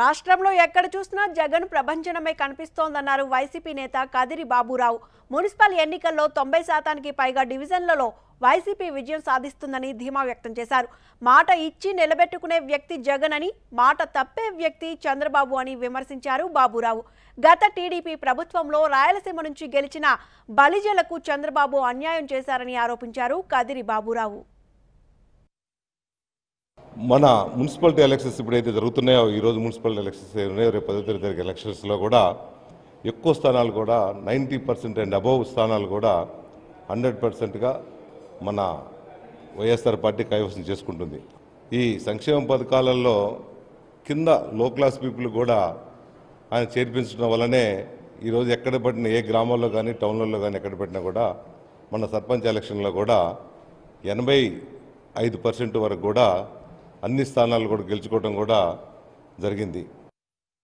రాష్ట్రంలో ఎక్కడ చూసినా జగన్ ప్రభంజనమే కనిపిస్తోందన్నారు వైసీపీ నేత కదిరి బాబురావు మున్సిపల్ ఎన్నికల్లో తొంభై శాతానికి పైగా డివిజన్లలో వైసీపీ విజయం సాధిస్తుందని ధీమా వ్యక్తం చేశారు మాట ఇచ్చి నిలబెట్టుకునే వ్యక్తి జగన్ అని మాట తప్పే వ్యక్తి చంద్రబాబు అని విమర్శించారు బాబురావు గత టీడీపీ ప్రభుత్వంలో రాయలసీమ నుంచి గెలిచిన బలిజలకు చంద్రబాబు అన్యాయం చేశారని ఆరోపించారు కదిరి బాబురావు మన మున్సిపాలిటీ ఎలక్షన్స్ ఇప్పుడైతే జరుగుతున్నాయో ఈరోజు మున్సిపల్ ఎలక్షన్స్ ఉన్నాయో రేపు పదో తరగతి ఎలక్షన్స్లో కూడా ఎక్కువ స్థానాలు కూడా నైంటీ పర్సెంట్ అండ్ అబవ్ స్థానాలు కూడా హండ్రెడ్ పర్సెంట్గా మన వైఎస్ఆర్ పార్టీ కైవసం చేసుకుంటుంది ఈ సంక్షేమ పథకాలలో కింద లో క్లాస్ పీపుల్ కూడా ఆయన చేర్పించడం వల్లనే ఈరోజు ఎక్కడ పట్టిన ఏ గ్రామాల్లో కానీ టౌన్లలో కానీ ఎక్కడ పెట్టినా కూడా మన సర్పంచ్ ఎలక్షన్లో కూడా ఎనభై ఐదు పర్సెంట్ వరకు కూడా అన్ని స్థానాలు కూడా గెలుచుకోవడం కూడా జరిగింది